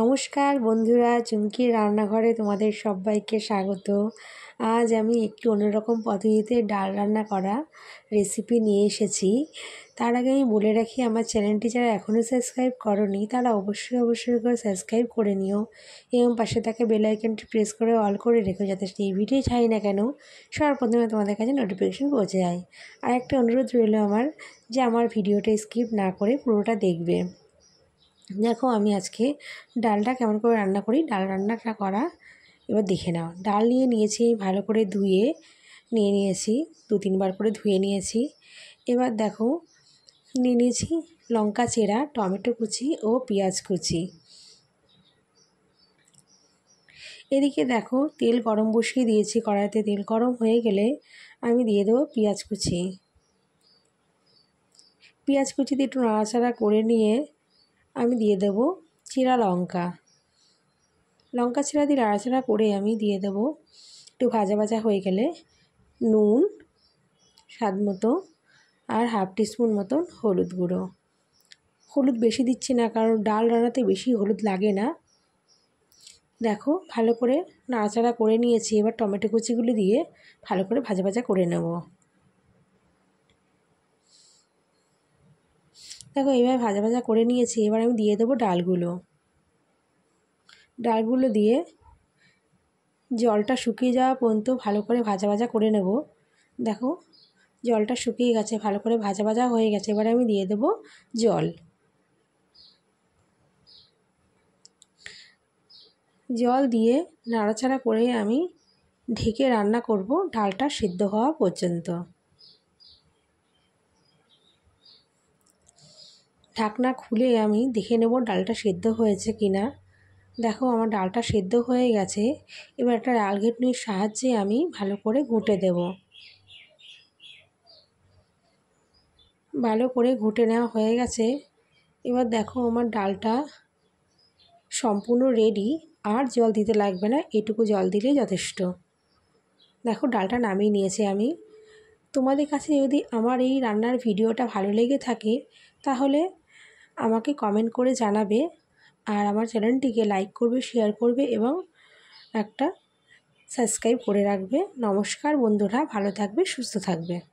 নমস্কার বন্ধুরা চুমকির রান্নাঘরে তোমাদের সবাইকে স্বাগত আজ আমি একটি অন্যরকম পদ্ধতিতে ডাল রান্না করা রেসিপি নিয়ে এসেছি তার আগে আমি বলে রাখি আমার চ্যানেলটি যারা এখনও সাবস্ক্রাইব করনি তারা অবশ্যই অবশ্যই করে সাবস্ক্রাইব করে নিও এবং পাশে থাকে বেলাইকনটি প্রেস করে অল করে রেখো যাতে এই ভিডিও ছাই না কেন সর্বপ্রথমে তোমাদের কাছে নোটিফিকেশন পৌঁছে যায় আর একটা অনুরোধ রইল আমার যে আমার ভিডিওটা স্কিপ না করে পুরোটা দেখবে দেখো আমি আজকে ডালটা কেমন করে রান্না করি ডাল রান্নাটা করা এবার দেখে নাও ডাল নিয়ে নিয়েছি ভালো করে ধুয়ে নিয়ে নিয়েছি দু তিনবার করে ধুয়ে নিয়েছি এবার দেখো নিয়ে নিয়েছি লঙ্কা চেরা টমেটো কুচি ও পেঁয়াজ কুচি এদিকে দেখো তেল গরম বসিয়ে দিয়েছি কড়াইতে তেল গরম হয়ে গেলে আমি দিয়ে দেবো পেঁয়াজ কুচি পেঁয়াজ কুচিতে একটু নাড়াচাড়া করে নিয়ে আমি দিয়ে দেব চিরা লঙ্কা লঙ্কা ছেঁড়া দিয়ে নাড়াচাড়া করে আমি দিয়ে দেব একটু ভাজা ভাজা হয়ে গেলে নুন স্বাদ মতো আর হাফ টিস্পুন মতন হলুদ গুঁড়ো হলুদ বেশি দিচ্ছি না কারণ ডাল রান্নাতে বেশি হলুদ লাগে না দেখো ভালো করে নাড়াচাড়া করে নিয়েছি এবার টমেটো কুচিগুলি দিয়ে ভালো করে ভাজা ভাজা করে নেব দেখো এইভাবে ভাজা ভাজা করে নিয়েছি এবার আমি দিয়ে দেবো ডালগুলো ডালগুলো দিয়ে জলটা শুকিয়ে যাওয়া পর্যন্ত ভালো করে ভাজা ভাজা করে নেব দেখো জলটা শুকিয়ে গেছে ভালো করে ভাজা ভাজা হয়ে গেছে এবারে আমি দিয়ে দেব জল জল দিয়ে নাড়াচাড়া করে আমি ঢেকে রান্না করব ডালটা সিদ্ধ হওয়া পর্যন্ত ঢাকনা খুলে আমি দেখে নেব ডালটা সেদ্ধ হয়েছে কি না দেখো আমার ডালটা সেদ্ধ হয়ে গেছে এবার একটা ডাল ঘেটনির সাহায্যে আমি ভালো করে ঘুটে দেব ভালো করে ঘুটে নেওয়া হয়ে গেছে এবার দেখো আমার ডালটা সম্পূর্ণ রেডি আর জল দিতে লাগবে না এটুকু জল দিলেই যথেষ্ট দেখো ডালটা নামিয়ে নিয়েছি আমি তোমাদের কাছে যদি আমার এই রান্নার ভিডিওটা ভালো লেগে থাকে তাহলে আমাকে কমেন্ট করে জানাবে আর আমার চ্যানেলটিকে লাইক করবে শেয়ার করবে এবং একটা সাবস্ক্রাইব করে রাখবে নমস্কার বন্ধুরা ভালো থাকবে সুস্থ থাকবে